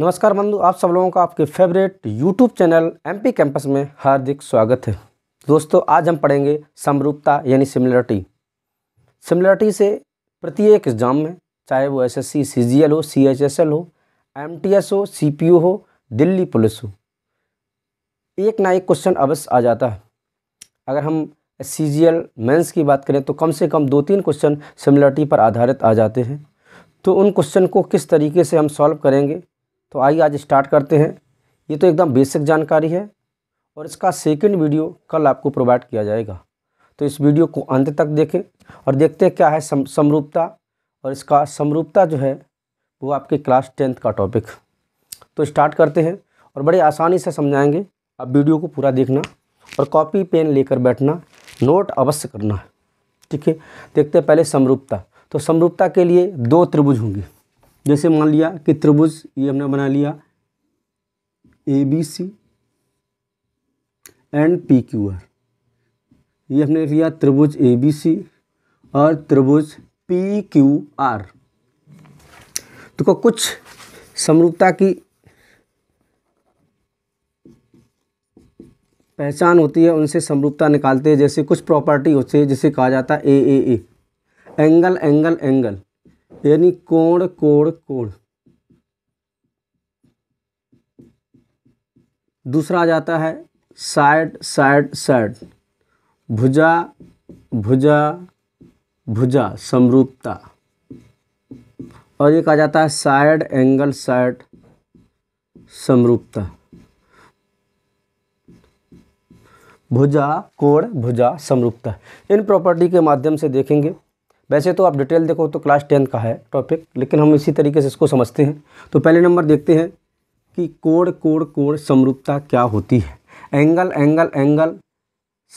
नमस्कार बंधु आप सब लोगों का आपके favourite YouTube channel MP campus में हार्दिक स्वागत है दोस्तों आज हम पढ़ेंगे समरूपता यानी सिमिलरिटी सिमिलरिटी से प्रत्येक एग्ज़ाम में चाहे वो एसएससी सीजीएल हो सीएचएसएल हो एमटीएस हो सीपीयू हो दिल्ली पुलिस हो एक ना एक क्वेश्चन अवश्य आ जाता है अगर हम सी जी एल की बात करें तो कम से कम दो तीन क्वेश्चन सिमिलरिटी पर आधारित आ जाते हैं तो उन क्वेश्चन को किस तरीके से हम सॉल्व करेंगे तो आइए आज स्टार्ट करते हैं ये तो एकदम बेसिक जानकारी है और इसका सेकेंड वीडियो कल आपको प्रोवाइड किया जाएगा तो इस वीडियो को अंत तक देखें और देखते हैं क्या है सम, समरूपता और इसका समरूपता जो है वो आपके क्लास टेंथ का टॉपिक तो स्टार्ट करते हैं और बड़े आसानी से समझाएंगे आप वीडियो को पूरा देखना और कॉपी पेन लेकर बैठना नोट अवश्य करना ठीक है देखते हैं पहले समरूपता तो समरूपता के लिए दो त्रिभुज होंगे जैसे मान लिया कि त्रिभुज ये हमने बना लिया A B C and P Q R ये हमने लिया त्रिभुज ए बी सी और त्रिभुज पी क्यू आर तो कुछ समरूपता की पहचान होती है उनसे समरूपता निकालते हैं जैसे कुछ प्रॉपर्टी होती है जिसे कहा जाता है A A A angle angle angle यानी कोण कोण कोण दूसरा आ जाता है साइड साइड साइड भुजा भुजा भुजा समरूपता और एक आ जाता है साइड एंगल साइड समरूपता भुजा कोण भुजा समरूपता इन प्रॉपर्टी के माध्यम से देखेंगे वैसे तो आप डिटेल देखो तो क्लास टेंथ का है टॉपिक लेकिन हम इसी तरीके से इसको समझते हैं तो पहले नंबर देखते हैं कि कोण कोण कोण समरूपता क्या होती है एंगल एंगल एंगल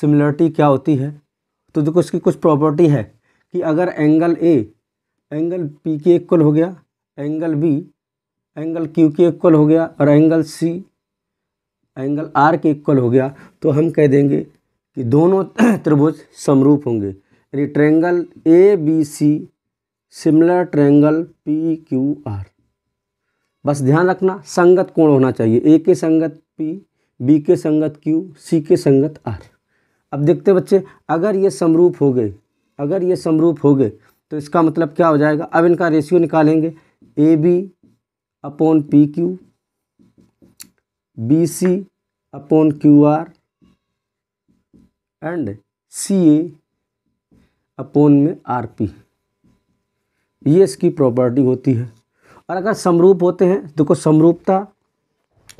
सिमिलरिटी क्या होती है तो देखो इसकी कुछ प्रॉपर्टी है कि अगर एंगल ए एंगल पी के इक्वल हो गया एंगल बी एंगल क्यू के इक्वल हो गया और एंगल सी एंगल आर के इक्वल हो गया तो हम कह देंगे कि दोनों त्रिभुज समरूप होंगे यानी triangle A B C similar triangle P Q R बस ध्यान रखना संगत कोण होना चाहिए ए के संगत पी बी के संगत क्यू सी के संगत आर अब देखते बच्चे अगर ये समरूप हो गए अगर ये समरूप हो गए तो इसका मतलब क्या हो जाएगा अब इनका रेशियो निकालेंगे A B upon P Q B C upon Q R and C A upon में आर पी ये इसकी प्रॉपर्टी होती है और अगर समरूप होते हैं देखो समरूपता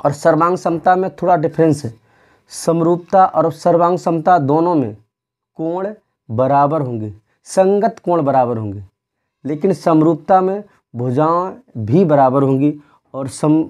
और सर्वांग समता में थोड़ा डिफरेंस है समरूपता और सर्वांग समता दोनों में कोण बराबर होंगे संगत कोण बराबर होंगे लेकिन समरूपता में भुजाएं भी बराबर होंगी और सम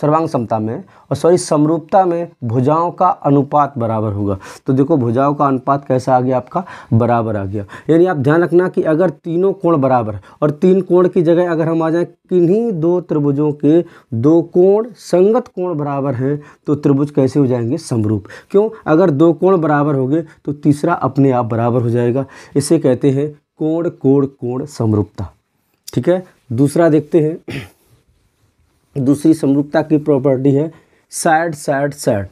सर्वांग समता में और सॉरी समरूपता में भुजाओं का अनुपात बराबर होगा तो देखो भुजाओं का अनुपात कैसा आ गया आपका बराबर आ गया यानी आप ध्यान रखना कि अगर तीनों कोण बराबर और तीन कोण की जगह अगर हम आ जाएं किन्हीं दो त्रिभुजों के दो कोण संगत कोण बराबर हैं तो त्रिभुज कैसे हो जाएंगे समरूप क्यों अगर दो कोण बराबर हो गए तो तीसरा अपने आप बराबर हो जाएगा इसे कहते हैं कोण कोण कोण समरूपता ठीक है दूसरा देखते हैं दूसरी समरूपता की प्रॉपर्टी है सैड सैड सैड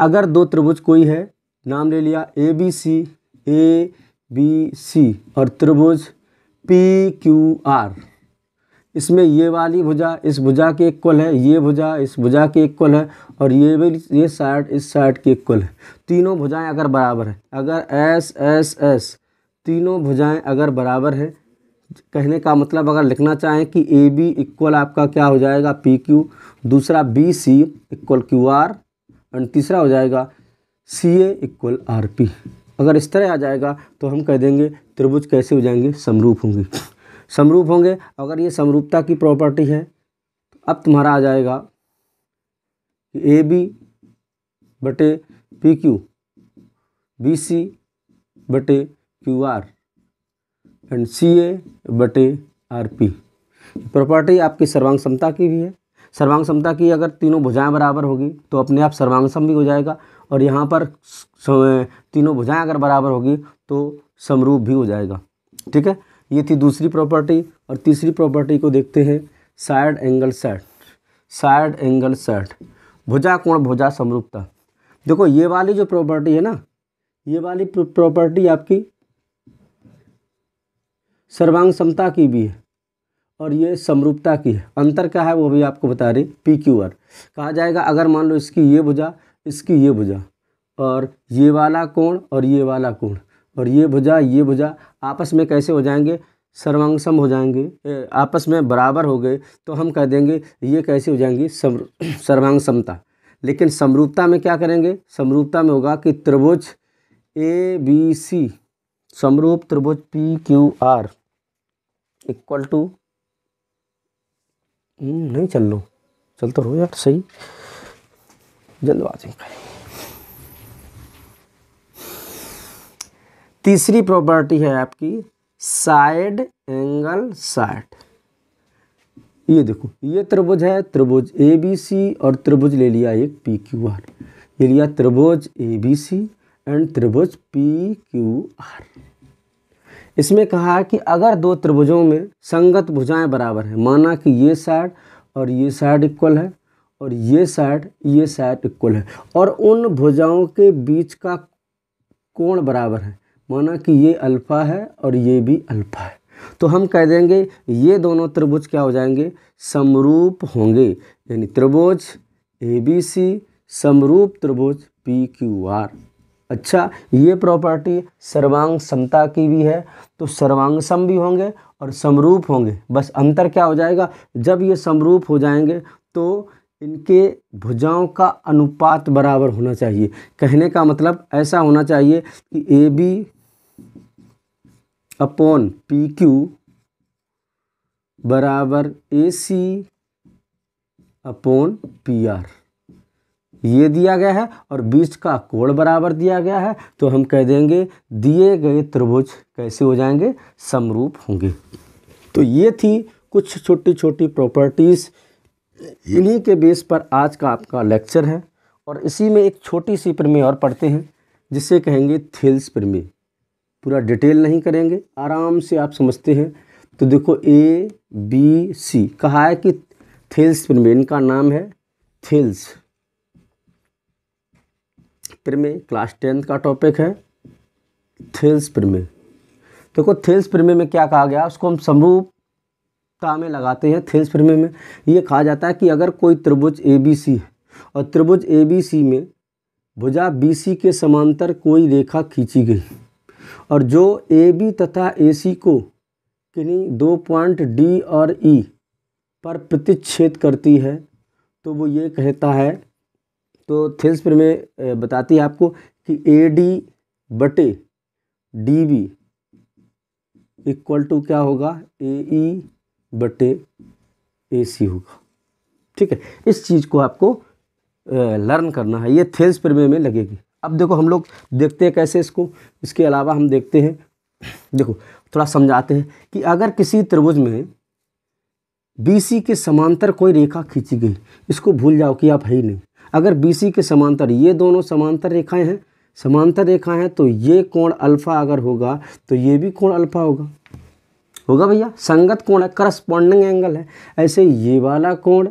अगर दो त्रिभुज कोई है नाम ले लिया A B C A B C और त्रिभुज पी क्यू आर इसमें ये वाली भुजा इस भुजा के इक्वल है ये भुजा इस भुजा के इक्वल है और ये भी ये साइड इस साइड के इक्वल है तीनों भुजाएं अगर बराबर है अगर एस एस एस तीनों भुजाएं अगर बराबर है कहने का मतलब अगर लिखना चाहें कि ए बी इक्वल आपका क्या हो जाएगा पी क्यू दूसरा B C equal Q R and तीसरा हो जाएगा C A equal R P अगर इस तरह आ जाएगा तो हम कह देंगे त्रिभुज कैसे हो जाएंगे समरूप होंगे समरूप होंगे अगर ये समरूपता की प्रॉपर्टी है तो अब तुम्हारा आ जाएगा ए बी बटे पी क्यू बी सी बटे Q R and C A बटे आर पी प्रॉपर्टी आपकी सर्वांग क्षमता की भी है सर्वांग क्षमता की अगर तीनों भुजाएं बराबर होगी तो अपने आप सम भी हो जाएगा और यहाँ पर तीनों भुजाएं अगर बराबर होगी तो समरूप भी हो जाएगा ठीक है ये थी दूसरी प्रॉपर्टी और तीसरी प्रॉपर्टी को देखते हैं side angle side side angle side भुजा कोण भुजा समरूपता देखो ये वाली जो प्रॉपर्टी है ना ये वाली प्रॉपर्टी आपकी सर्वांग समता की भी है और ये समरूपता की है अंतर क्या है वो भी आपको बता रही पी क्यू आर कहा जाएगा अगर मान लो इसकी ये भुजा इसकी ये भुजा और ये वाला कोण और ये वाला कोण और ये भुजा ये भुजा आपस में कैसे हो जाएंगे सर्वांगसम हो जाएंगे आपस में बराबर हो गए तो हम कह देंगे ये कैसे हो जाएंगी सर्वांगसमता लेकिन समरूपता में क्या करेंगे समरूपता में होगा कि त्रिभुज ए बी सी समरूप त्रिभुज P Q R equal to hmm, नहीं चल लो चल तो रहो यार सही जल्दबाजी तीसरी प्रॉपर्टी है आपकी साइड एंगल साइड ये देखो ये त्रिभुज है त्रिभुज ए बी सी और त्रिभुज ले लिया एक पी क्यू आर ये लिया त्रिभुज ए बी सी एंड त्रिभुज पी क्यू आर इसमें कहा है कि अगर दो त्रिभुजों में संगत भुजाएं बराबर हैं माना कि ये साइड और ये साइड इक्वल है और ये साइड ये साइड इक्वल है और उन भुजाओं के बीच का कोण बराबर है माना कि ये अल्फ़ा है और ये भी अल्फ़ा है तो हम कह देंगे ये दोनों त्रिभुज क्या हो जाएंगे समरूप होंगे यानी त्रिभुज ए बी सी समरूप त्रिभुज पी क्यू आर अच्छा ये प्रॉपर्टी सर्वांग समता की भी है तो सर्वांग सम भी होंगे और समरूप होंगे बस अंतर क्या हो जाएगा जब ये समरूप हो जाएंगे तो इनके भुजाओं का अनुपात बराबर होना चाहिए कहने का मतलब ऐसा होना चाहिए कि A B upon P Q बराबर A C upon P R ये दिया गया है और बीच का कोण बराबर दिया गया है तो हम कह देंगे दिए गए त्रिभुज कैसे हो जाएंगे समरूप होंगे तो ये थी कुछ छोटी छोटी प्रॉपर्टीज़ इन्हीं के बेस पर आज का आपका लेक्चर है और इसी में एक छोटी सी प्रमेय और पढ़ते हैं जिसे कहेंगे थेल्स प्रमेय पूरा डिटेल नहीं करेंगे आराम से आप समझते हैं तो देखो ए बी सी कहा है कि थेल्स प्रमेय इनका नाम है थेल्स प्रमे क्लास टेंथ का टॉपिक है थेल्स प्रमे देखो थेल्स प्रमे में क्या कहा गया उसको हम समरूपता में लगाते हैं थेल्स प्रमे में ये कहा जाता है कि अगर कोई त्रिभुज ए बी सी है और त्रिभुज ए बी सी में भुजा बी सी के समांतर कोई रेखा खींची गई और जो ए बी तथा ए सी को किन्हीं दो पॉइंट डी और ई e पर प्रतिच्छेद करती है तो वो ये कहता है तो थिल्स प्रमेय बताती है आपको कि ए डी बटे डी बी इक्वल टू क्या होगा ए ई e बटे ए सी होगा ठीक है इस चीज़ को आपको लर्न करना है ये थेल्स प्रमेय में लगेगी अब देखो हम लोग देखते हैं कैसे इसको इसके अलावा हम देखते हैं देखो थोड़ा समझाते हैं कि अगर किसी त्रिभुज में सी के समांतर कोई रेखा खींची गई इसको भूल जाओ कि आप है ही नहीं अगर बी के समांतर ये दोनों समांतर रेखाएँ हैं समांतर रेखाएँ हैं तो ये कोण अल्फा अगर होगा तो ये भी कोण अल्फा होगा होगा भैया संगत कोण है करस्पॉन्डिंग एंगल है ऐसे ये वाला कोण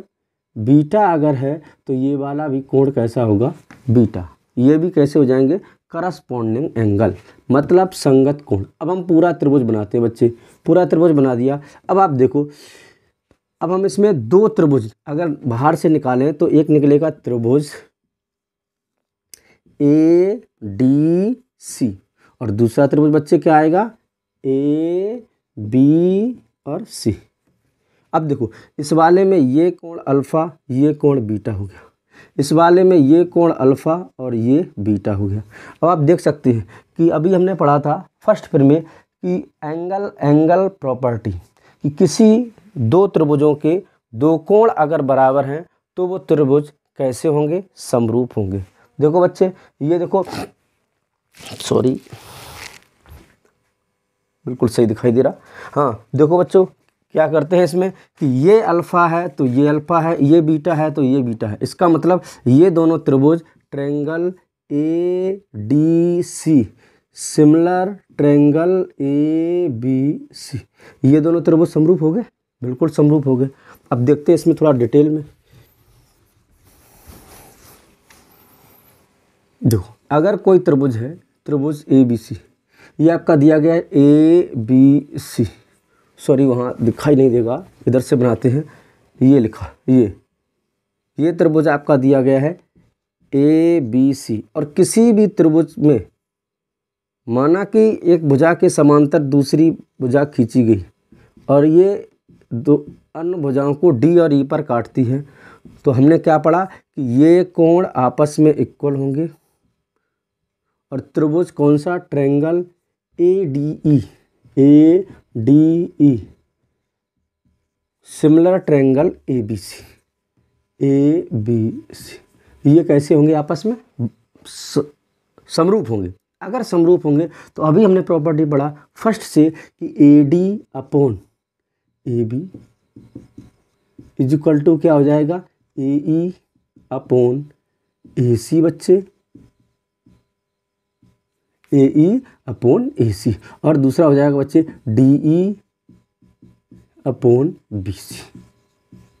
बीटा अगर है तो ये वाला भी कोण कैसा होगा बीटा ये भी कैसे हो जाएंगे करस्पॉन्डिंग एंगल मतलब संगत कोण अब हम पूरा त्रिभुज बनाते हैं बच्चे पूरा त्रिभुज बना दिया अब आप देखो अब हम इसमें दो त्रिभुज अगर बाहर से निकालें तो एक निकलेगा त्रिभुज ए डी सी और दूसरा त्रिभुज बच्चे क्या आएगा ए बी और सी अब देखो इस वाले में ये कोण अल्फ़ा ये कोण बीटा हो गया इस वाले में ये कोण अल्फ़ा और ये बीटा हो गया अब आप देख सकते हैं कि अभी हमने पढ़ा था फर्स्ट फिर में कि एंगल एंगल प्रॉपर्टी कि किसी दो त्रिभुजों के दो कोण अगर बराबर हैं तो वो त्रिभुज कैसे होंगे समरूप होंगे देखो बच्चे ये देखो सॉरी बिल्कुल सही दिखाई दे रहा हाँ देखो बच्चों क्या करते हैं इसमें कि ये अल्फ़ा है तो ये अल्फ़ा है ये बीटा है तो ये बीटा है इसका मतलब ये दोनों त्रिभुज triangle A D C similar triangle A B C ये दोनों त्रिभुज समरूप हो गए बिल्कुल समरूप हो गए अब देखते हैं इसमें थोड़ा डिटेल में देखो अगर कोई त्रिभुज है त्रिभुज ए बी सी ये आपका दिया गया है ए बी सी सॉरी वहाँ दिखाई नहीं देगा इधर से बनाते हैं ये लिखा ये ये त्रिभुज आपका दिया गया है ए बी सी और किसी भी त्रिभुज में माना कि एक भुजा के समांतर दूसरी भुजा खींची गई और ये दो अन्य भुजाओं को डी और ई e पर काटती है तो हमने क्या पढ़ा कि ये कोण आपस में इक्वल होंगे और त्रिभुज कौन सा triangle A D E A D E similar triangle A B C A B C ये कैसे होंगे आपस में स, समरूप होंगे अगर समरूप होंगे तो अभी हमने प्रॉपर्टी पढ़ा फर्स्ट से कि A D upon A B is equal to क्या हो जाएगा ए ई अपोन ए सी बच्चे ए ई अपोन ए सी और दूसरा हो जाएगा बच्चे D E upon B C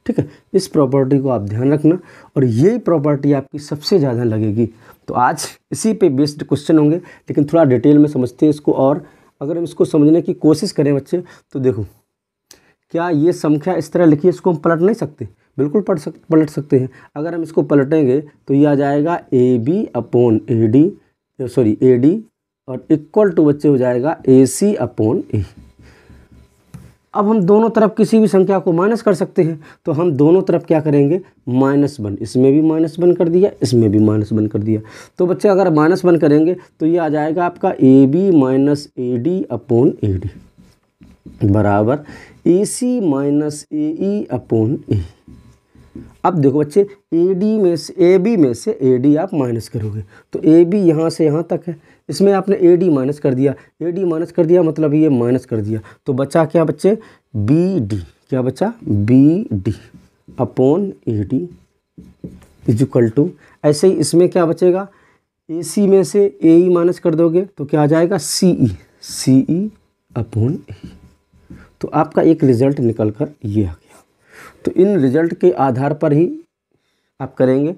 ठीक है इस प्रॉपर्टी को आप ध्यान रखना और यही प्रॉपर्टी आपकी सबसे ज़्यादा लगेगी तो आज इसी पे बेस्ड क्वेश्चन होंगे लेकिन थोड़ा डिटेल में समझते हैं इसको और अगर हम इसको समझने की कोशिश करें बच्चे तो देखो क्या ये संख्या इस तरह लिखी है इसको हम पलट नहीं सकते बिल्कुल पलट सक पलट सकते हैं अगर हम इसको पलटेंगे तो ये आ जाएगा A B upon A D sorry A D और इक्वल टू बच्चे हो जाएगा ए सी अपोन ए अब हम दोनों तरफ किसी भी संख्या को माइनस कर सकते हैं तो हम दोनों तरफ क्या करेंगे माइनस वन इसमें भी माइनस वन कर दिया इसमें भी माइनस वन कर दिया तो बच्चे अगर माइनस वन करेंगे तो ये आ जाएगा आपका A B minus A D upon A D बराबर A C minus A E upon ए अब देखो बच्चे ए डी में से ए बी में से ए डी आप माइनस करोगे तो ए बी यहाँ से यहाँ तक है इसमें आपने ए डी माइनस कर दिया ए डी माइनस कर दिया मतलब ये माइनस कर दिया तो बचा क्या बच्चे बी डी क्या बचा B D upon A D is equal to ऐसे ही इसमें क्या बचेगा ए सी में से ए ई माइनस कर दोगे तो क्या आ जाएगा सी ई सी ई अपोन ए तो आपका एक रिज़ल्ट निकल कर ये आ गया तो इन रिज़ल्ट के आधार पर ही आप करेंगे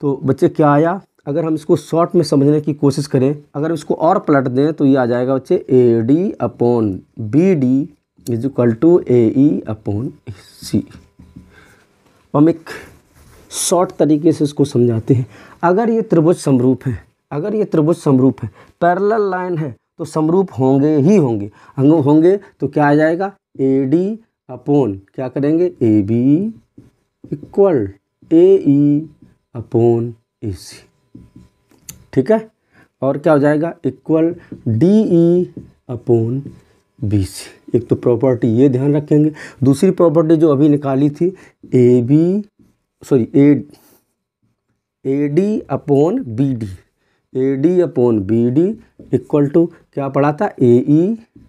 तो बच्चे क्या आया अगर हम इसको शॉर्ट में समझने की कोशिश करें अगर इसको और पलट दें तो ये आ जाएगा बच्चे A D upon B D is equal to A E upon C हम एक शॉर्ट तरीके से इसको समझाते हैं अगर ये त्रिभुज समरूप है अगर ये त्रिभुज समरूप है पैरेलल लाइन है तो समरूप होंगे ही होंगे अंग होंगे तो क्या आ जाएगा ए डी अपोन क्या करेंगे A B equal A E upon A C ठीक है और क्या हो जाएगा equal D E upon B C एक तो प्रॉपर्टी ये ध्यान रखेंगे दूसरी प्रॉपर्टी जो अभी निकाली थी A B sorry A A D upon B D A D upon B D equal to क्या पढ़ा था ए ई e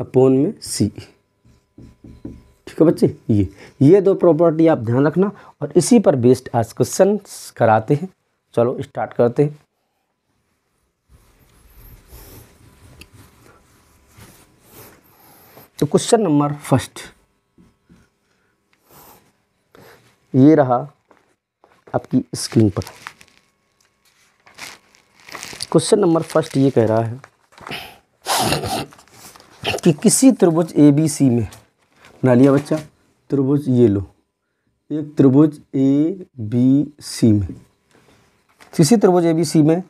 अपोन में सी ठीक है बच्चे ये ये दो प्रॉपर्टी आप ध्यान रखना और इसी पर बेस्ड आज क्वेश्चन कराते हैं चलो स्टार्ट करते हैं तो क्वेश्चन नंबर फर्स्ट ये रहा आपकी स्क्रीन पर क्वेश्चन नंबर फर्स्ट ये कह रहा है कि किसी त्रिभुज ए बी सी में बना लिया बच्चा त्रिभुज ये लो एक त्रिभुज ए बी सी में किसी त्रिभुज ए बी सी में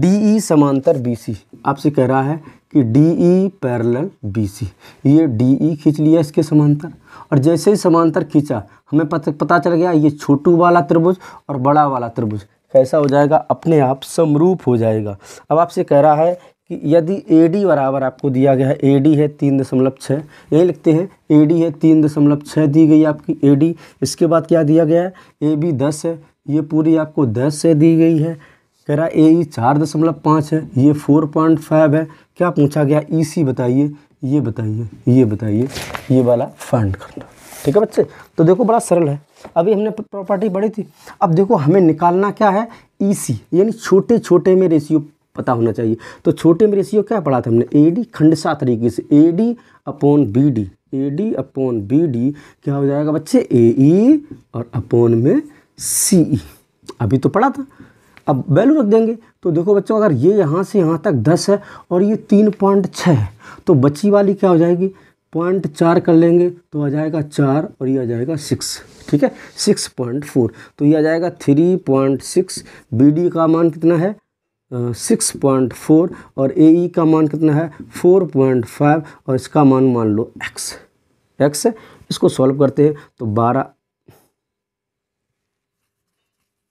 डी ई समांतर बी सी आपसे कह रहा है कि D E parallel B C ये डी ई खींच लिया इसके समांतर और जैसे ही समांतर खींचा हमें पता पता चल गया ये छोटू वाला त्रिभुज और बड़ा वाला त्रिभुज कैसा हो जाएगा अपने आप समरूप हो जाएगा अब आपसे कह रहा है कि यदि ए डी बराबर आपको दिया गया है ए डी है तीन दशमलव छः यही लिखते हैं ए डी है तीन दशमलव छः दी गई आपकी ए डी इसके बाद क्या दिया गया है ए बी दस है ये पूरी आपको दस से दी गई है कह रहा ए ई e चार दशमलव पाँच है ये फोर पॉइंट फाइव है क्या पूछा गया ई e सी बताइए ये बताइए ये बताइए ये वाला फाइंड लो ठीक है बच्चे तो देखो बड़ा सरल है अभी हमने प्रॉपर्टी पढ़ी थी अब देखो हमें निकालना क्या है ई e सी यानी छोटे छोटे में रेशियो पता होना चाहिए तो छोटे में रेशियो क्या पढ़ा था हमने ए डी खंडसा तरीके से A D upon B D A D upon B D क्या हो जाएगा बच्चे ए ई e और अपोन में सी ई e। अभी तो पढ़ा था अब वैल्यू रख देंगे तो देखो बच्चों अगर ये यहाँ से यहाँ तक दस है और ये तीन पॉइंट छः है तो बची वाली क्या हो जाएगी पॉइंट चार कर लेंगे तो आ जाएगा चार और ये आ जाएगा सिक्स ठीक है सिक्स पॉइंट फोर तो ये आ जाएगा three point six B D का मान कितना है सिक्स पॉइंट फोर और ए ई e का मान कितना है फोर पॉइंट फाइव और इसका मान मान लो एक्स एक्स इसको सॉल्व करते हैं तो बारह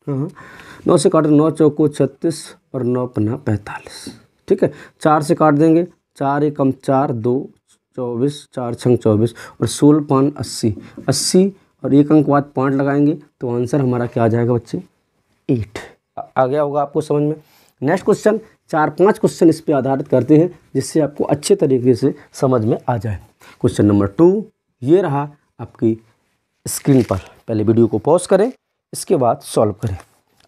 हाँ, हाँ नौ से काट नौ चौको छत्तीस और नौ पन्ना पैंतालीस ठीक है चार से काट देंगे चार एकम चार दो चौबीस चार छंग चौबीस और सोलह पान अस्सी अस्सी और एक अंक बाद पाँच लगाएंगे तो आंसर हमारा क्या आ जाएगा बच्चे एट आ गया होगा आपको समझ में नेक्स्ट क्वेश्चन चार पांच क्वेश्चन इस पर आधारित करते हैं जिससे आपको अच्छे तरीके से समझ में आ जाए क्वेश्चन नंबर टू ये रहा आपकी स्क्रीन पर पहले वीडियो को पॉज करें इसके बाद सॉल्व करें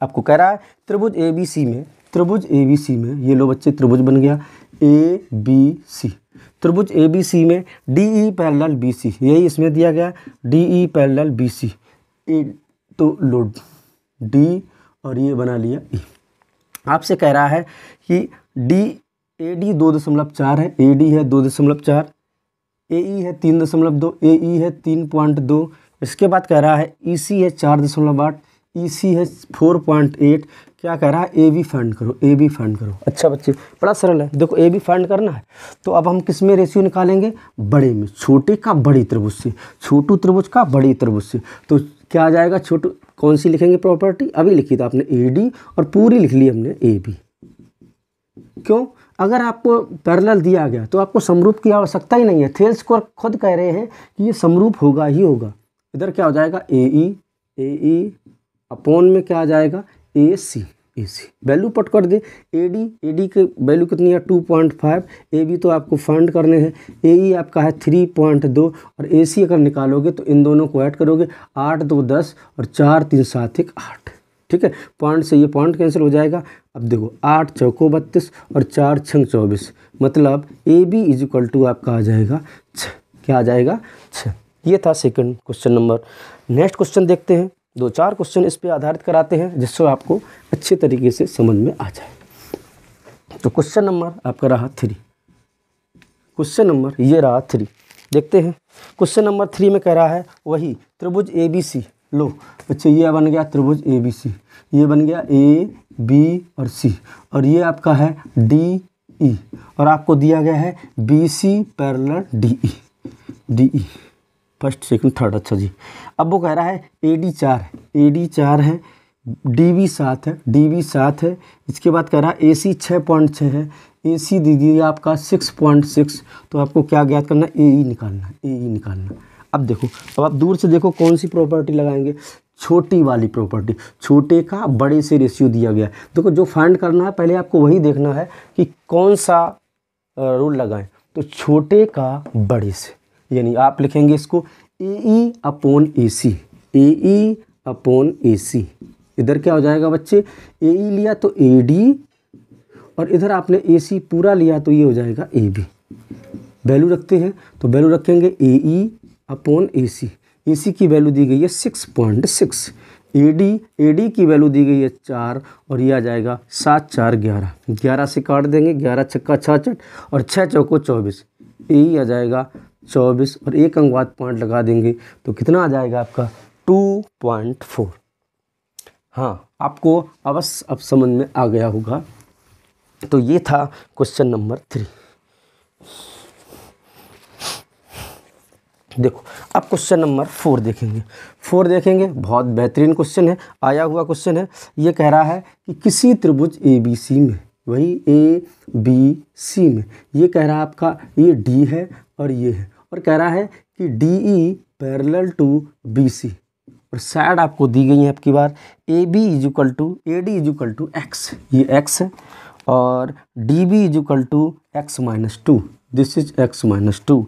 आपको कह रहा है त्रिभुज ए बी सी में त्रिभुज ए बी सी में ये लो बच्चे त्रिभुज बन गया ए बी सी त्रिभुज ए बी सी में D E parallel B C यही इसमें दिया गया D E parallel B C A तो लोड डी और ये बना लिया ई e। आपसे कह रहा है कि डी ए डी दो दशमलव चार है ए डी है दो दशमलव चार ए ई e है तीन दशमलव दो ए ई e है तीन पॉइंट दो इसके बाद कह रहा है ई सी है चार दशमलव आठ ई सी है फोर पॉइंट एट क्या कह रहा है ए बी फंड करो ए बी फंड करो अच्छा बच्चे बड़ा सरल है देखो ए बी फंड करना है तो अब हम किस में रेशियो निकालेंगे बड़े में छोटे का बड़ी त्रिभुज से छोटू त्रिभुज का बड़ी त्रिभुज से तो क्या आ जाएगा छोटू कौन सी लिखेंगे प्रॉपर्टी अभी लिखी था आपने ए डी और पूरी लिख ली हमने ए बी क्यों अगर आपको पैरेलल दिया गया तो आपको समरूप की आवश्यकता ही नहीं है थेल्स को खुद कह रहे हैं कि ये समरूप होगा ही होगा इधर क्या हो जाएगा ए ई ए ई अपोन में क्या आ जाएगा ए सी ए सी वैल्यू पट कर दे ए डी ए डी के वैल्यू कितनी है two point five A B तो आपको फाइंड करने हैं ए ई e आपका है थ्री पॉइंट दो और ए सी अगर निकालोगे तो इन दोनों को ऐड करोगे आठ दो दस और चार तीन सात एक आठ ठीक है पॉइंट से ये पॉइंट कैंसिल हो जाएगा अब देखो आठ चौको बत्तीस और चार छंग चौबीस मतलब A B is equal to आपका आ जाएगा छ क्या आ जाएगा छ ये था second question number next question देखते हैं दो चार क्वेश्चन इस पर आधारित कराते हैं जिससे आपको अच्छे तरीके से समझ में आ जाए तो क्वेश्चन नंबर आपका रहा थ्री क्वेश्चन नंबर ये रहा थ्री देखते हैं क्वेश्चन नंबर थ्री में कह रहा है वही त्रिभुज ए बी सी लो अच्छा ये बन गया त्रिभुज ए बी सी ये बन गया ए बी और सी और ये आपका है डी ई e। और आपको दिया गया है B C parallel D E D E first second third अच्छा जी अब वो कह रहा है ए डी चार ए डी चार है डी वी सात है डी वी सात है इसके बाद कह रहा है ए सी छः पॉइंट छः है ए सी दी दी आपका सिक्स पॉइंट सिक्स तो आपको क्या ज्ञात करना ए ई e निकालना ए ई e निकालना अब देखो अब आप दूर से देखो कौन सी प्रॉपर्टी लगाएंगे छोटी वाली प्रॉपर्टी छोटे का बड़े से रेशियो दिया गया है देखो जो फाइंड करना है पहले आपको वही देखना है कि कौन सा रूल लगाएं तो छोटे का बड़े से यानी आप लिखेंगे इसको ए E upon A C A E upon A सी इधर क्या हो जाएगा बच्चे ए ई लिया तो ए डी और इधर आपने ए सी पूरा लिया तो ये हो जाएगा ए बी वैल्यू रखते हैं तो वैल्यू रखेंगे ए ई अपोन ए सी ए सी की वैल्यू दी गई है six point six A D A D की वैल्यू दी गई है चार और ये आ जाएगा सात चार ग्यारह ग्यारह से काट देंगे ग्यारह छक्का छाछठ और छः चौको चौबीस ए आ जाएगा चौबीस और एक अंगवाद पॉइंट लगा देंगे तो कितना आ जाएगा आपका टू पॉइंट फोर हाँ आपको अवश्य अब समझ में आ गया होगा तो ये था क्वेश्चन नंबर थ्री देखो अब क्वेश्चन नंबर फोर देखेंगे फोर देखेंगे बहुत बेहतरीन क्वेश्चन है आया हुआ क्वेश्चन है ये कह रहा है कि किसी त्रिभुज ए बी सी में वही ए बी सी में ये कह रहा है आपका ये डी है और ये है और कह रहा है कि D E parallel to B C और साइड आपको दी गई है आपकी बार A B equal to A D equal to X ये एक्स है और D B equal to X minus two this is X minus two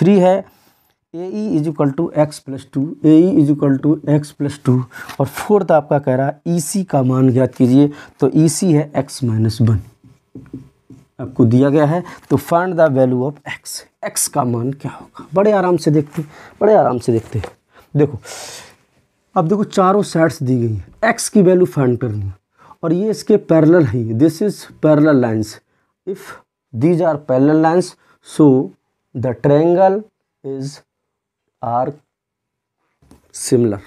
three है A E equal to X plus two A E equal to X plus two और fourth आपका कह रहा है ई e सी का मान ज्ञात कीजिए तो ई e सी है एक्स माइनस वन आपको दिया गया है तो find the value of X X का मान क्या होगा बड़े आराम से देखते बड़े आराम से देखते हैं देखो अब देखो चारों साइड्स दी गई हैं एक्स की वैल्यू फाइंड करनी है और ये इसके पैरेलल है this is parallel lines if these are parallel lines so the triangle is are similar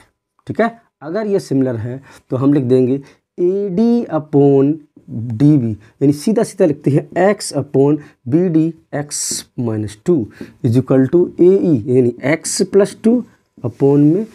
ठीक है अगर ये सिमिलर है तो हम लिख देंगे A D upon D B यानी सीधा सीधा लिखते हैं X upon B D X minus two equal to A E यानी एक्स प्लस टू अपोन में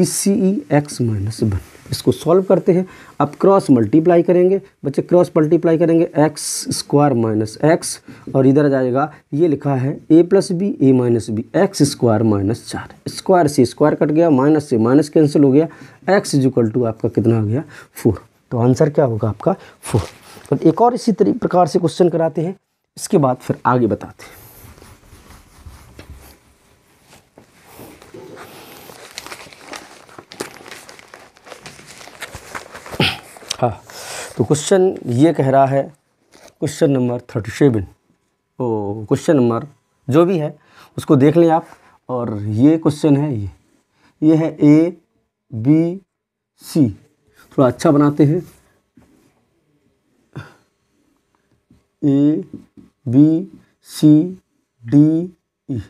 E C E X minus one इसको सॉल्व करते हैं अब क्रॉस मल्टीप्लाई करेंगे बच्चे क्रॉस मल्टीप्लाई करेंगे एक्स स्क्वायर माइनस एक्स और इधर आ जाएगा ये लिखा है A plus B A minus B X square minus चार स्क्वायर से स्क्वायर कट गया माइनस से माइनस कैंसिल हो गया एक्स इजिकल टू आपका कितना आ गया फोर तो आंसर क्या होगा आपका फोर तो और एक और इसी तरीके प्रकार से क्वेश्चन कराते हैं इसके बाद फिर आगे बताते हैं हाँ तो क्वेश्चन ये कह रहा है क्वेश्चन नंबर थर्टी सेवन ओ क्वेश्चन नंबर जो भी है उसको देख लें आप और ये क्वेश्चन है ये ये है ए बी सी थोड़ा अच्छा बनाते हैं ए बी सी डी ई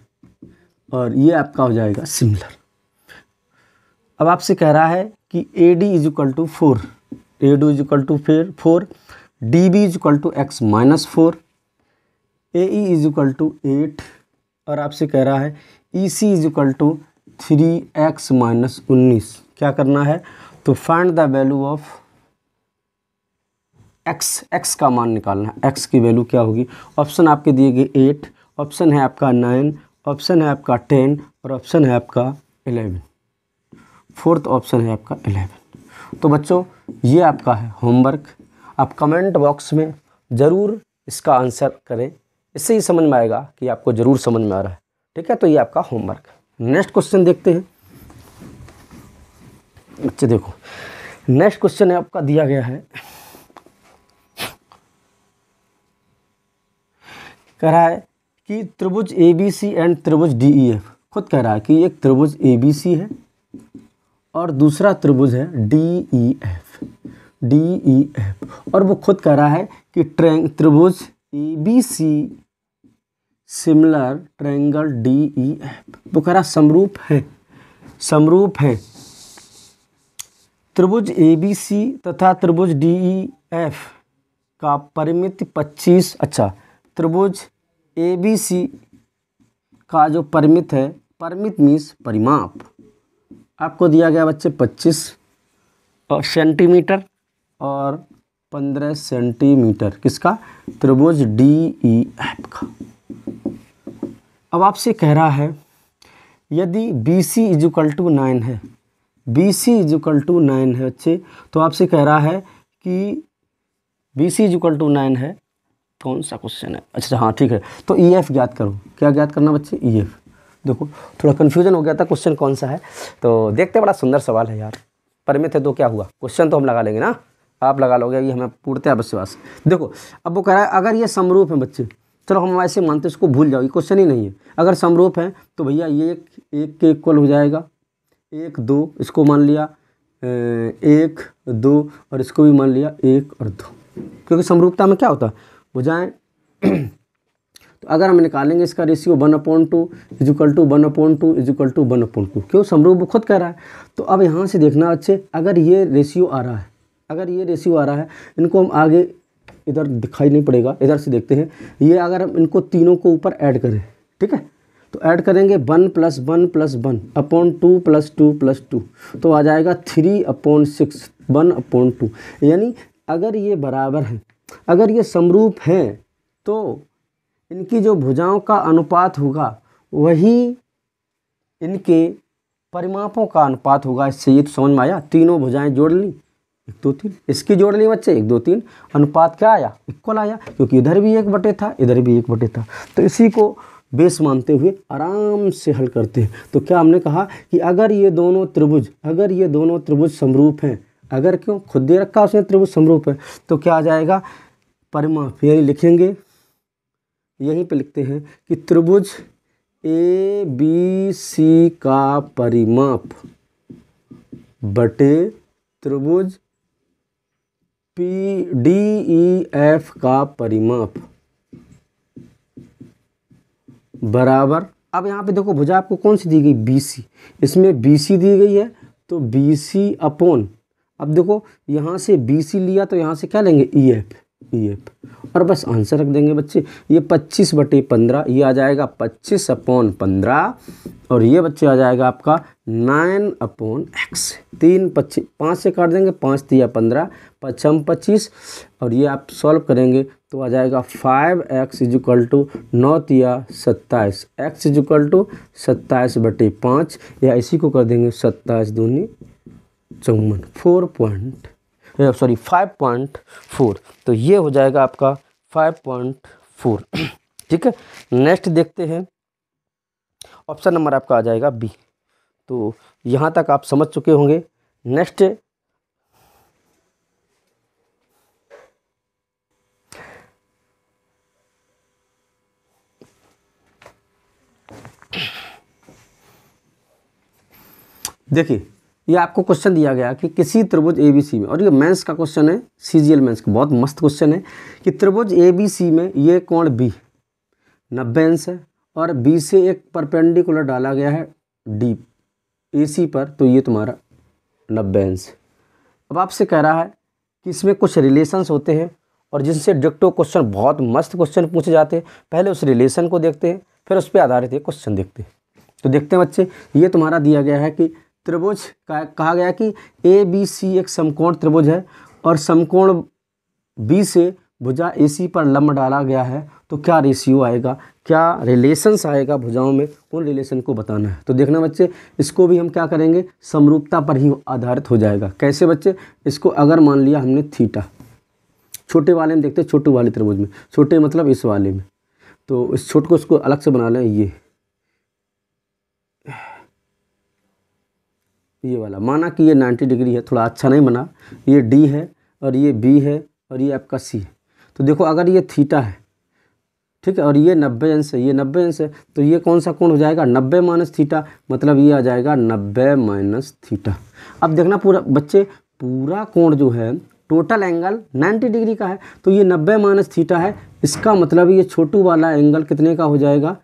और ये आपका हो जाएगा सिमिलर अब आपसे कह रहा है कि A D is equal to four A D is equal to four four D B is equal to X minus four A E is equal to eight और आपसे कह रहा है E C is equal to three X minus उन्नीस क्या करना है तो find the value of X X का मान निकालना है एक्स की वैल्यू क्या होगी ऑप्शन आपके दिए गए एट ऑप्शन है आपका नाइन ऑप्शन है आपका टेन और ऑप्शन है आपका एलेवन फोर्थ ऑप्शन है आपका एलेवन तो बच्चों ये आपका है होमवर्क आप कमेंट बॉक्स में ज़रूर इसका आंसर करें इससे ही समझ में आएगा कि आपको ज़रूर समझ में आ रहा है ठीक है तो ये आपका होमवर्क नेक्स्ट क्वेश्चन देखते हैं अच्छा देखो नेक्स्ट क्वेश्चन है आपका दिया गया है कह रहा है कि त्रिभुज ए बी सी एंड त्रिभुज डी ई एफ खुद कह रहा है कि एक त्रिभुज ए बी सी है और दूसरा त्रिभुज है D E F D E F और वो खुद कह रहा है कि ट्रेंग त्रिभुज A B C similar triangle D E F वो कह रहा समरूप है समरूप है त्रिभुज ए बी सी तथा त्रिभुज डी ई एफ का परिमित 25 अच्छा त्रिभुज ए बी सी का जो परिमित है परिमित मीन्स परिमाप आपको दिया गया बच्चे 25 और सेंटीमीटर और 15 सेंटीमीटर किसका त्रिभुज डी ई एफ का अब आपसे कह रहा है यदि B C equal to nine है B C equal to nine है बच्चे तो आपसे कह रहा है कि B C equal to nine है तो कौन सा क्वेश्चन है अच्छा हाँ ठीक है तो ई e एफ ज्ञात करो क्या ज्ञात करना बच्चे ई e एफ देखो थोड़ा कन्फ्यूजन हो गया था क्वेश्चन कौन सा है तो देखते बड़ा सुंदर सवाल है यार परमित है तो क्या हुआ क्वेश्चन तो हम लगा लेंगे ना आप लगा लोगे ये हमें पूर्णतया विश्वास देखो अब वो कह रहा है अगर ये समरूप है बच्चे चलो हम ऐसे मानते इसको भूल जाओ ये क्वेश्चन ही नहीं है अगर समरूप है तो भैया ये एक के इक्वल हो जाएगा एक दो इसको मान लिया एक दो और इसको भी मान लिया एक और दो क्योंकि समरूपता में क्या होता है वो जाए तो अगर हम निकालेंगे इसका ratio one upon two equal to one upon two equal to one upon two क्यों समरूप खुद कह रहा है तो अब यहाँ से देखना अच्छे अगर ये रेशियो आ रहा है अगर ये रेशियो आ रहा है इनको हम आगे इधर दिखाई नहीं पड़ेगा इधर से देखते हैं ये अगर हम इनको तीनों को ऊपर ऐड करें ठीक है तो ऐड करेंगे one plus one plus one upon two plus two plus two तो आ जाएगा three upon six one upon two यानी अगर ये बराबर हैं अगर ये समरूप हैं तो इनकी जो भुजाओं का अनुपात होगा वही इनके परिमापों का अनुपात होगा इससे ये तो समझ में आया तीनों भुजाएं जोड़ ली एक दो तीन इसकी जोड़ ली बच्चे एक दो तीन अनुपात क्या आया इक्वल आया क्योंकि इधर भी एक बटे था इधर भी एक बटे था तो इसी को बेस मानते हुए आराम से हल करते हैं तो क्या हमने कहा कि अगर ये दोनों त्रिभुज अगर ये दोनों त्रिभुज समरूप हैं अगर क्यों खुद दे रखा उसने त्रिभुज समरूप है तो क्या आ जाएगा परिमाप यानी लिखेंगे यहीं पे लिखते हैं कि त्रिभुज ए बी सी का परिमाप बटे त्रिभुज पी डी ई एफ का परिमाप बराबर अब यहाँ पे देखो भुजा आपको कौन सी दी गई बी सी इसमें बी सी दी गई है तो बी सी अपोन अब देखो यहाँ से बी सी लिया तो यहाँ से क्या लेंगे ई एफ ई एफ और बस आंसर रख देंगे बच्चे ये पच्चीस बटे पंद्रह ये आ जाएगा पच्चीस अपोन पंद्रह और ये बच्चे आ जाएगा आपका नाइन अपोन एक्स तीन पच्चीस पाँच से काट देंगे पाँच दिया पंद्रह पचम पच्चीस और ये आप सॉल्व करेंगे तो आ जाएगा फाइव एक्स इजिकल टू नौ तिया सत्ताईस एक्स इजिकल टू सत्ताईस बटे पाँच या इसी को कर देंगे सत्ताईस दूनी चौवन four point sorry five point four तो ये हो जाएगा आपका फाइव पॉइंट फोर ठीक है नेक्स्ट देखते हैं ऑप्शन नंबर आपका आ जाएगा बी तो यहाँ तक आप समझ चुके होंगे नेक्स्ट देखिए ये आपको क्वेश्चन दिया गया कि किसी त्रिभुज ए बी सी में और ये मेंस का क्वेश्चन है सी जी एल मेंस का बहुत मस्त क्वेश्चन है कि त्रिभुज ए बी सी में ये कोण बी नब्बे अंश है और बी से एक परपेंडिकुलर डाला गया है डी ए सी पर तो ये तुम्हारा नब्बे अंश अब आपसे कह रहा है कि इसमें कुछ रिलेशंस होते हैं और जिनसे डिक्टो क्वेश्चन बहुत मस्त क्वेश्चन पूछे जाते हैं पहले उस रिलेशन को देखते हैं फिर उस पर आधारित ये क्वेश्चन देखते हैं तो देखते हैं बच्चे ये तुम्हारा दिया गया है कि त्रिभुज का कहा गया कि ए बी सी एक समकोण त्रिभुज है और समकोण बी से भुजा ए सी पर लम्ब डाला गया है तो क्या रेशियो आएगा क्या रिलेशंस आएगा भुजाओं में उन रिलेशन को बताना है तो देखना बच्चे इसको भी हम क्या करेंगे समरूपता पर ही आधारित हो जाएगा कैसे बच्चे इसको अगर मान लिया हमने थीटा छोटे वाले में देखते हैं छोटे वाले त्रिभुज में छोटे मतलब इस वाले में तो इस छोट को इसको अलग से बना लें ये ये वाला माना कि ये 90 डिग्री है थोड़ा अच्छा नहीं बना ये डी है और ये बी है और ये आपका सी है तो देखो अगर ये थीटा है ठीक है और ये नब्बे अंश है ये नब्बे अंश है तो ये कौन सा कोण हो जाएगा नब्बे माइनस थीटा मतलब ये आ जाएगा नब्बे माइनस थीटा अब देखना पूरा बच्चे पूरा कोण जो है टोटल एंगल 90 डिग्री का है तो ये नब्बे माइनस थीटा है इसका मतलब ये छोटू वाला एंगल कितने का हो जाएगा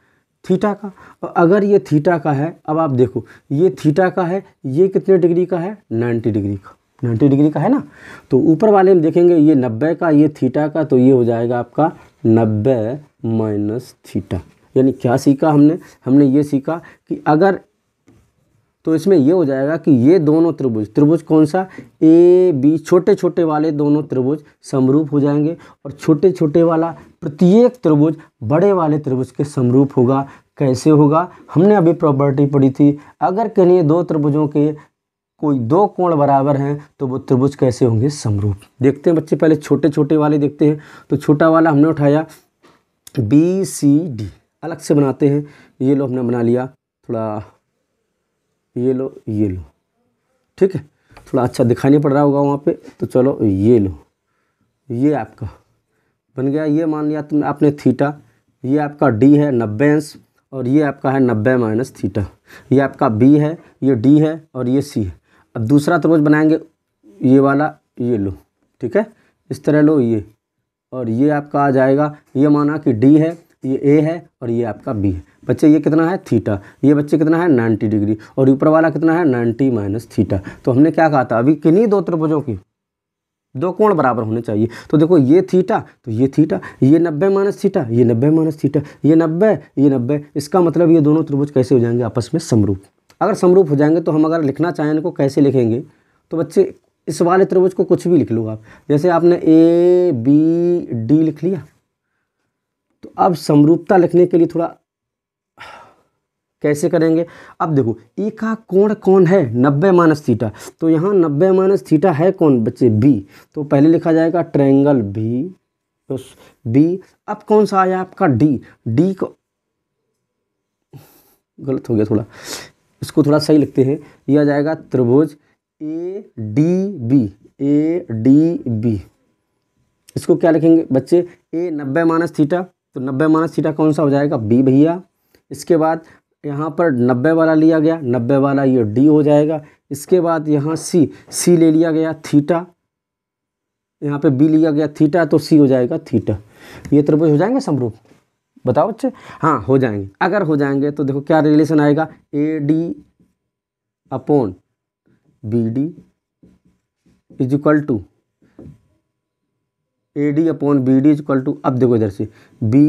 थीटा का और अगर ये थीटा का है अब आप देखो ये थीटा का है ये कितने डिग्री का है 90 डिग्री का 90 डिग्री का है ना तो ऊपर वाले में देखेंगे ये 90 का ये थीटा का तो ये हो जाएगा आपका 90 माइनस थीटा यानी क्या सीखा हमने हमने ये सीखा कि अगर तो इसमें यह हो जाएगा कि ये दोनों त्रिभुज त्रिभुज कौन सा ए बी छोटे छोटे वाले दोनों त्रिभुज समरूप हो जाएंगे और छोटे छोटे वाला प्रत्येक त्रिभुज बड़े वाले त्रिभुज के समरूप होगा कैसे होगा हमने अभी प्रॉपर्टी पढ़ी थी अगर कहीं दो त्रिभुजों के कोई दो कोण बराबर हैं तो वो त्रिभुज कैसे होंगे समरूप देखते हैं बच्चे पहले छोटे छोटे वाले देखते हैं तो छोटा वाला हमने उठाया बी सी डी अलग से बनाते हैं ये लो हमने बना लिया थोड़ा ये लो ये लो ठीक है थोड़ा अच्छा दिखाई नहीं पड़ रहा होगा वहाँ पे तो चलो ये लो ये आपका बन गया ये मान लिया तुमने आपने थीटा ये आपका डी है नब्बे अंश और ये आपका है नब्बे माइनस थीटा ये आपका बी है ये डी है और ये सी है अब दूसरा त्रिभुज बनाएंगे ये वाला ये लो ठीक है इस तरह लो ये और ये आपका आ जाएगा ये माना कि डी है ये ए है और ये आपका बी है बच्चे ये कितना है थीटा ये बच्चे कितना है नाइन्टी डिग्री और ऊपर वाला कितना है नाइन्टी माइनस थीटा तो हमने क्या कहा था अभी किन्हीं दो त्रिभुजों की दो कोण बराबर होने चाहिए तो देखो ये थीटा तो ये थीटा ये नब्बे माइनस थीटा ये नब्बे माइनस थीटा ये नब्बे ये नब्बे इसका मतलब ये दोनों त्रिभुज कैसे हो जाएंगे आपस में समरूप अगर समरूप हो जाएंगे तो हम अगर लिखना चाहें इनको कैसे लिखेंगे तो बच्चे इस वाले त्रिभुज को कुछ भी लिख लो आप जैसे आपने ए बी डी लिख लिया अब समरूपता लिखने के लिए थोड़ा कैसे करेंगे अब देखो ई का कोण कौन है नब्बे माइनस थीटा तो यहाँ नब्बे माइनस थीटा है कौन बच्चे बी तो पहले लिखा जाएगा ट्रैंगल बी तो बी अब कौन सा आया आपका डी डी को गलत हो गया थोड़ा इसको थोड़ा सही लिखते हैं यह आ जाएगा त्रिभुज A D B A D B इसको क्या लिखेंगे बच्चे ए नब्बे माइनस थीटा तो नब्बे माइनस थीटा कौन सा हो जाएगा बी भैया इसके बाद यहाँ पर नब्बे वाला लिया गया नब्बे वाला ये डी हो जाएगा इसके बाद यहाँ सी सी ले लिया गया थीटा यहाँ पे बी लिया गया थीटा तो सी हो जाएगा थीटा ये त्रिभुज हो जाएंगे समरूप बताओ बच्चे हाँ हो जाएंगे अगर हो जाएंगे तो देखो क्या रिलेशन आएगा A D upon B D is equal to A D upon B D equal to अब देखो इधर से बी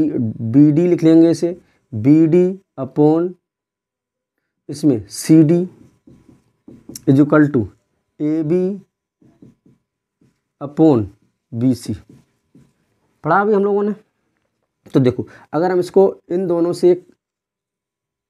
बी डी लिख लेंगे इसे बी डी अपॉन इसमें C D equal to A B upon B C पढ़ा अभी हम लोगों ने तो देखो अगर हम इसको इन दोनों से एक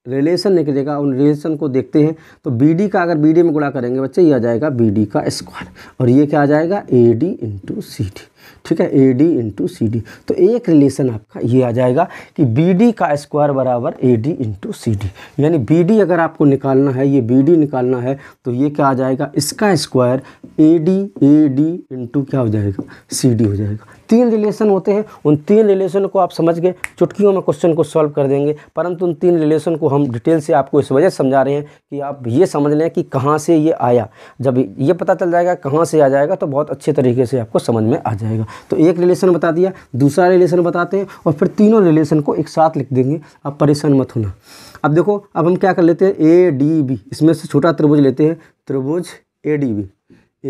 रिलेशन निकलेगा उन रिलेशन को देखते हैं तो बी डी का अगर बी डी में गुणा करेंगे बच्चे ये आ जाएगा बी डी का स्क्वायर और ये क्या आ जाएगा A D into C D ठीक है A D into C D तो एक रिलेशन आपका ये आ जाएगा कि बी डी का स्क्वायर बराबर A D into C D यानी बी डी अगर आपको निकालना है ये बी डी निकालना है तो ये क्या आ जाएगा इसका square A D A D into क्या हो जाएगा सी डी हो जाएगा तीन रिलेशन होते हैं उन तीन रिलेशन को आप समझ गए चुटकियों में क्वेश्चन को सॉल्व कर देंगे परंतु उन तीन रिलेशन को हम डिटेल से आपको इस वजह से समझा रहे हैं कि आप ये समझ लें कि कहाँ से ये आया जब ये पता चल जाएगा कहाँ से आ जाएगा तो बहुत अच्छे तरीके से आपको समझ में आ जाएगा तो एक रिलेशन बता दिया दूसरा रिलेशन बताते हैं और फिर तीनों रिलेशन को एक साथ लिख देंगे आप परेशान मत होना अब देखो अब हम क्या कर लेते हैं ए डी बी इसमें से छोटा त्रिभुज लेते हैं त्रिभुज A D B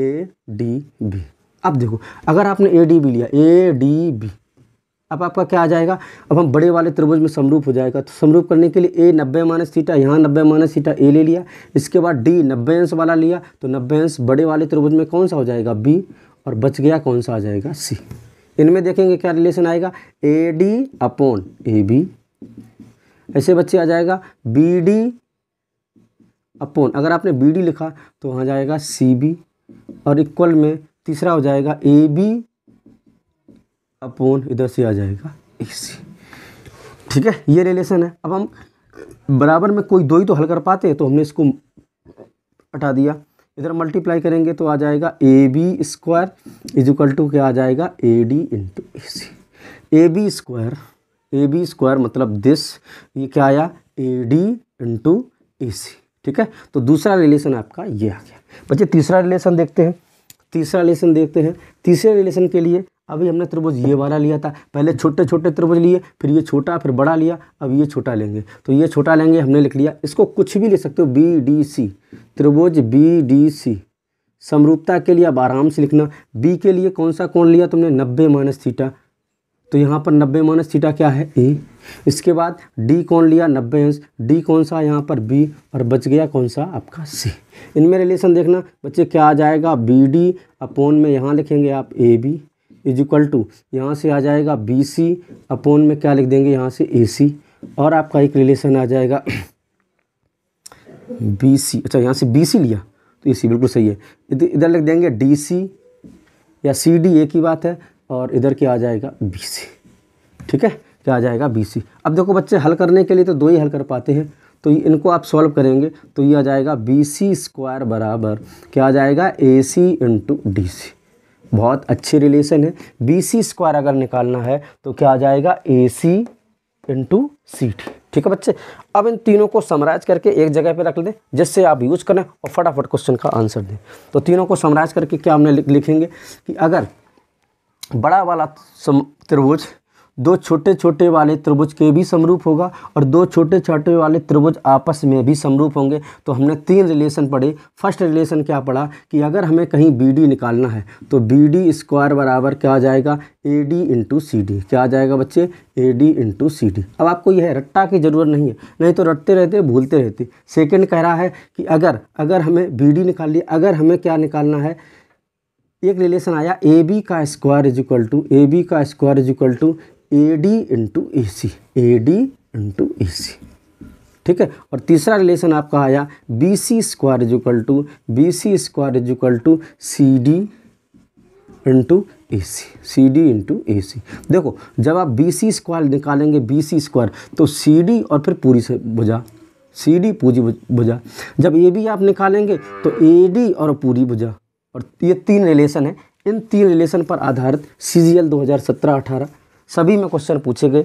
A D B अब देखो अगर आपने ए डी बी लिया ए डी बी अब आपका क्या आ जाएगा अब हम बड़े वाले त्रिभुज में समरूप हो जाएगा तो समरूप करने के लिए ए नब्बे माइनस थीटा यहाँ नब्बे माइनस थीटा ए ले लिया इसके बाद डी नब्बे अंश वाला लिया तो नब्बे अंश बड़े वाले त्रिभुज में कौन सा हो जाएगा बी और बच गया कौन सा आ जाएगा सी इनमें देखेंगे क्या रिलेशन आएगा A D upon A B ऐसे बच्चे आ जाएगा बी डी अपॉन अगर आपने बी डी लिखा तो वहाँ जाएगा सी बी और इक्वल में तीसरा हो जाएगा ए बी अपोन इधर से आ जाएगा ए सी ठीक है ये रिलेशन है अब हम बराबर में कोई दो ही तो हल कर पाते हैं तो हमने इसको हटा दिया इधर मल्टीप्लाई करेंगे तो आ जाएगा A B square equal to क्या आ जाएगा A D into A C A B square A B square मतलब दिस ये क्या आया ए डी इंटू ए सी ठीक है तो दूसरा रिलेशन आपका ये आ गया बच्चे तीसरा रिलेशन देखते हैं तीसरा रिलेशन देखते हैं तीसरे रिलेशन के लिए अभी हमने त्रिभुज ये वाला लिया था पहले छोटे छोटे त्रिभुज लिए फिर ये छोटा फिर बड़ा लिया अब ये छोटा लेंगे तो ये छोटा लेंगे हमने लिख लिया इसको कुछ भी ले सकते हो बी डी सी त्रिभुज बी डी सी समरूपता के लिए अब आराम से लिखना बी के लिए कौन सा कोण लिया तुमने नब्बे माइनस थीटा तो यहाँ पर नब्बे माइनस थीटा क्या है ए इसके बाद डी कौन लिया नब्बे अंश डी कौन सा यहाँ पर बी और बच गया कौन सा आपका सी इनमें रिलेशन देखना बच्चे क्या आ जाएगा बी डी अपोन में यहाँ लिखेंगे आप A B is equal to यहाँ से आ जाएगा बी सी अपोन में क्या लिख देंगे यहाँ से ए सी और आपका एक रिलेशन आ जाएगा बी सी अच्छा यहाँ से बी सी लिया तो ए सी बिल्कुल सही है इधर लिख देंगे डी सी या सी डी ए की बात है और इधर क्या आ जाएगा बी सी ठीक है क्या आ जाएगा बी सी अब देखो बच्चे हल करने के लिए तो दो ही हल कर पाते हैं तो इनको आप सॉल्व करेंगे तो ये आ जाएगा बी सी स्क्वायर बराबर क्या आ जाएगा ए सी इंटू डी सी बहुत अच्छी रिलेशन है बी सी स्क्वायर अगर निकालना है तो क्या आ जाएगा ए सी इंटू सी टी ठीक है बच्चे अब इन तीनों को समराइज करके एक जगह पे रख लें जिससे आप यूज करें और फटाफट क्वेश्चन का आंसर दें तो तीनों को समराइज करके क्या हमने लिखेंगे कि अगर बड़ा वाला त्रिभुज दो छोटे छोटे वाले त्रिभुज के भी समरूप होगा और दो छोटे छोटे वाले त्रिभुज आपस में भी समरूप होंगे तो हमने तीन रिलेशन पढ़े फर्स्ट रिलेशन क्या पढ़ा कि अगर हमें कहीं बी डी निकालना है तो बी डी स्क्वायर बराबर क्या आ जाएगा A D into C D क्या आ जाएगा बच्चे A D into C D अब आपको यह रट्टा की ज़रूरत नहीं है नहीं तो रटते रहते भूलते रहते सेकेंड कह रहा है कि अगर अगर हमें बी डी निकाल लिया अगर हमें क्या निकालना है एक रिलेशन आया ए बी का square is equal to A B का square is equal to A D into A C A D into A C ठीक है और तीसरा रिलेशन आपका आया B C square is equal to B C square is equal to C D into A C C D into A C देखो जब आप B C square निकालेंगे बी सी स्क्वायर तो सी डी और फिर पूरी से बुझा सी डी पूरी बुझा जब ए बी आप निकालेंगे तो ए डी और पूरी बुझा और ये तीन रिलेशन है इन तीन रिलेशन पर आधारित सी जी एल दो हज़ार सत्रह अठारह सभी में क्वेश्चन पूछे गए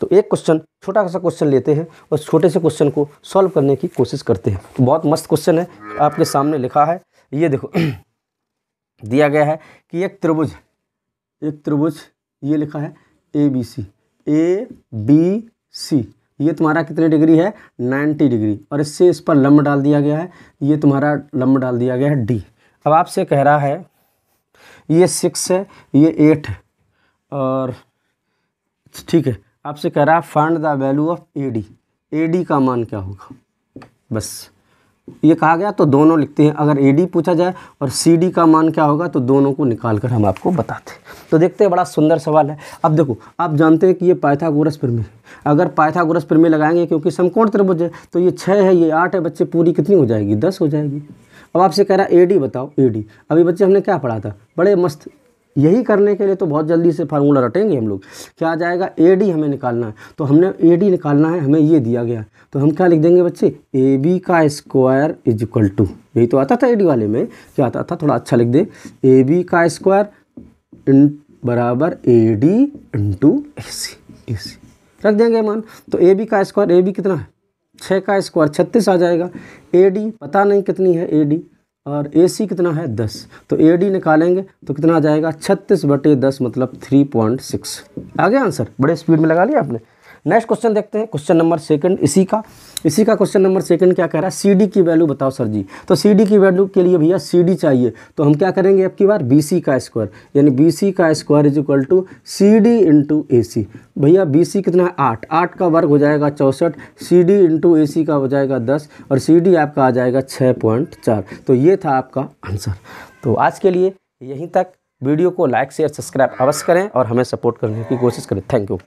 तो एक क्वेश्चन छोटा सा क्वेश्चन लेते हैं और छोटे से क्वेश्चन को सॉल्व करने की कोशिश करते हैं तो बहुत मस्त क्वेश्चन है आपके सामने लिखा है ये देखो दिया गया है कि एक त्रिभुज एक त्रिभुज ये लिखा है ए B C A B C ये तुम्हारा कितने डिग्री है 90 डिग्री और इससे इस पर लम्ब डाल दिया गया है ये तुम्हारा लम्ब डाल दिया गया है डी अब आपसे कह रहा है ये सिक्स है ये एट है और ठीक है आपसे कह रहा है find the value of A D A D का मान क्या होगा बस ये कहा गया तो दोनों लिखते हैं अगर ए डी पूछा जाए और सी डी का मान क्या होगा तो दोनों को निकाल कर हम आपको बताते हैं तो देखते हैं बड़ा सुंदर सवाल है अब देखो आप जानते हैं कि ये पाइथागोरस प्रमेय अगर पाइथागोरस प्रमेय लगाएंगे क्योंकि समकोण त्रिभुज है तो ये छः है ये आठ है बच्चे पूरी कितनी हो जाएगी दस हो जाएगी अब आपसे कह रहा है ए बताओ ए अभी बच्चे हमने क्या पढ़ा था बड़े मस्त यही करने के लिए तो बहुत जल्दी से फार्मूला रटेंगे हम लोग क्या आ जाएगा ए डी हमें निकालना है तो हमने ए डी निकालना है हमें ये दिया गया तो हम क्या लिख देंगे बच्चे ए बी का स्क्वायर इज इक्वल टू यही तो आता था ए डी वाले में क्या आता था थोड़ा अच्छा लिख दे ए बी का स्क्वायर बराबर A D into A C ए सी रख देंगे मान तो ए बी का स्क्वायर ए बी कितना है छः का स्क्वायर छत्तीस आ जाएगा ए डी पता नहीं कितनी है ए डी और ए सी कितना है दस तो ए डी निकालेंगे तो कितना आ जाएगा छत्तीस बटे दस मतलब थ्री पॉइंट सिक्स आ गया आंसर बड़े स्पीड में लगा लिया आपने नेक्स्ट क्वेश्चन देखते हैं क्वेश्चन नंबर सेकंड इसी का इसी का क्वेश्चन नंबर सेकंड क्या कह रहा है सी की वैल्यू बताओ सर जी तो सी की वैल्यू के लिए भैया सी चाहिए तो हम क्या करेंगे अब की बार बी का स्क्वायर यानी बी का square is equal to C D into A C भैया बी सी कितना है आठ आठ का वर्ग हो जाएगा चौंसठ सी डी इंटू ए सी का हो जाएगा दस और सी डी आपका आ जाएगा छः पॉइंट चार तो ये था आपका आंसर तो आज के लिए यहीं तक वीडियो को लाइक शेयर सब्सक्राइब अवश्य करें और हमें सपोर्ट करने की कोशिश करें थैंक यू